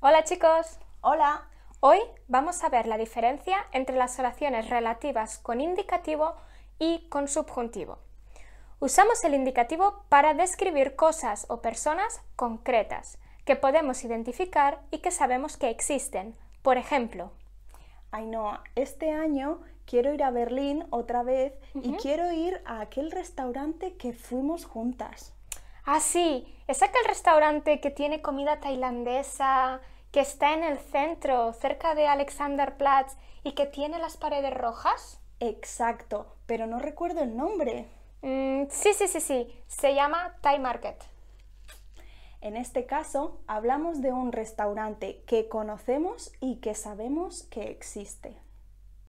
Hola chicos. Hola. Hoy vamos a ver la diferencia entre las oraciones relativas con indicativo y con subjuntivo. Usamos el indicativo para describir cosas o personas concretas que podemos identificar y que sabemos que existen. Por ejemplo, Ainhoa, este año quiero ir a Berlín otra vez y quiero ir a aquel restaurante que fuimos juntas. Ah, sí, ¿Es aquel restaurante que tiene comida tailandesa, que está en el centro, cerca de Alexanderplatz y que tiene las paredes rojas? Exacto, pero no recuerdo el nombre. Mm, sí, sí, sí, sí. Se llama Thai Market. En este caso, hablamos de un restaurante que conocemos y que sabemos que existe.